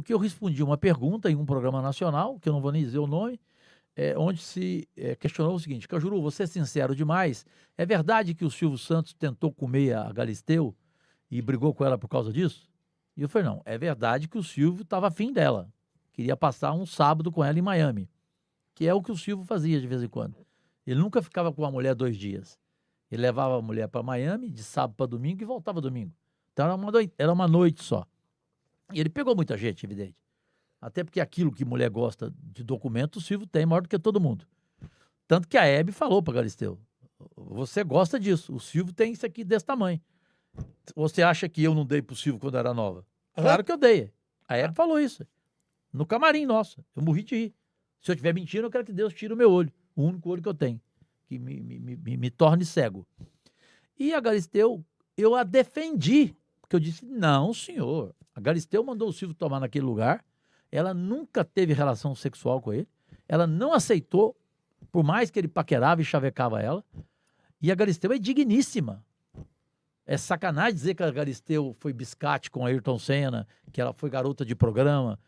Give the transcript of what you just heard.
porque eu respondi uma pergunta em um programa nacional, que eu não vou nem dizer o nome, é, onde se é, questionou o seguinte: Cajuru, você é sincero demais. É verdade que o Silvio Santos tentou comer a Galisteu e brigou com ela por causa disso? E eu falei: não, é verdade que o Silvio estava afim dela. Queria passar um sábado com ela em Miami, que é o que o Silvio fazia de vez em quando. Ele nunca ficava com a mulher dois dias. Ele levava a mulher para Miami de sábado para domingo e voltava domingo. Então era uma, era uma noite só. E ele pegou muita gente, evidente. Até porque aquilo que mulher gosta de documento, o Silvio tem maior do que todo mundo. Tanto que a Hebe falou para Galisteu: você gosta disso, o Silvio tem isso aqui desse tamanho. Você acha que eu não dei pro Silvio quando era nova? Claro que eu dei. A Hebe ah. falou isso. No camarim nossa, Eu morri de rir. Se eu tiver mentindo, eu quero que Deus tire o meu olho. O único olho que eu tenho. Que me, me, me, me torne cego. E a Galisteu, eu a defendi porque eu disse: não, senhor. A Galisteu mandou o Silvio tomar naquele lugar. Ela nunca teve relação sexual com ele. Ela não aceitou, por mais que ele paquerava e chavecava ela. E a Galisteu é digníssima. É sacanagem dizer que a Galisteu foi biscate com a Ayrton Senna, que ela foi garota de programa,